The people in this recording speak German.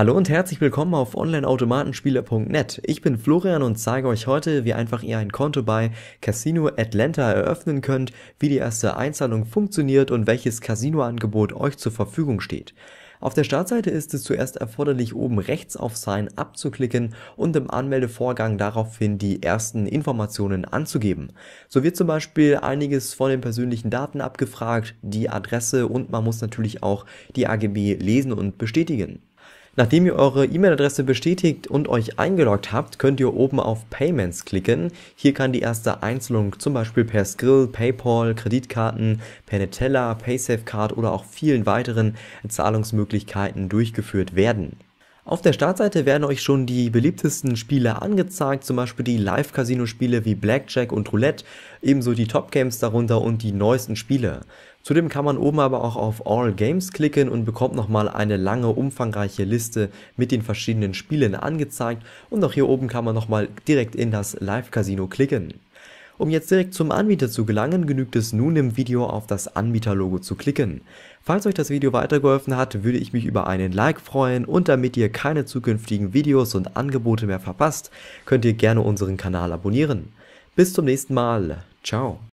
Hallo und herzlich willkommen auf onlineautomatenspieler.net. Ich bin Florian und zeige euch heute, wie einfach ihr ein Konto bei Casino Atlanta eröffnen könnt, wie die erste Einzahlung funktioniert und welches Casino-Angebot euch zur Verfügung steht. Auf der Startseite ist es zuerst erforderlich, oben rechts auf Sign Up zu klicken und im Anmeldevorgang daraufhin die ersten Informationen anzugeben. So wird zum Beispiel einiges von den persönlichen Daten abgefragt, die Adresse und man muss natürlich auch die AGB lesen und bestätigen. Nachdem ihr eure E-Mail-Adresse bestätigt und euch eingeloggt habt, könnt ihr oben auf Payments klicken. Hier kann die erste Einzelung zum Beispiel per Skrill, PayPal, Kreditkarten, Penetella, PaySafeCard oder auch vielen weiteren Zahlungsmöglichkeiten durchgeführt werden. Auf der Startseite werden euch schon die beliebtesten Spiele angezeigt, zum Beispiel die Live-Casino-Spiele wie Blackjack und Roulette, ebenso die Top-Games darunter und die neuesten Spiele. Zudem kann man oben aber auch auf All Games klicken und bekommt nochmal eine lange umfangreiche Liste mit den verschiedenen Spielen angezeigt und auch hier oben kann man nochmal direkt in das Live-Casino klicken. Um jetzt direkt zum Anbieter zu gelangen, genügt es nun im Video auf das Anbieterlogo zu klicken. Falls euch das Video weitergeholfen hat, würde ich mich über einen Like freuen und damit ihr keine zukünftigen Videos und Angebote mehr verpasst, könnt ihr gerne unseren Kanal abonnieren. Bis zum nächsten Mal. Ciao.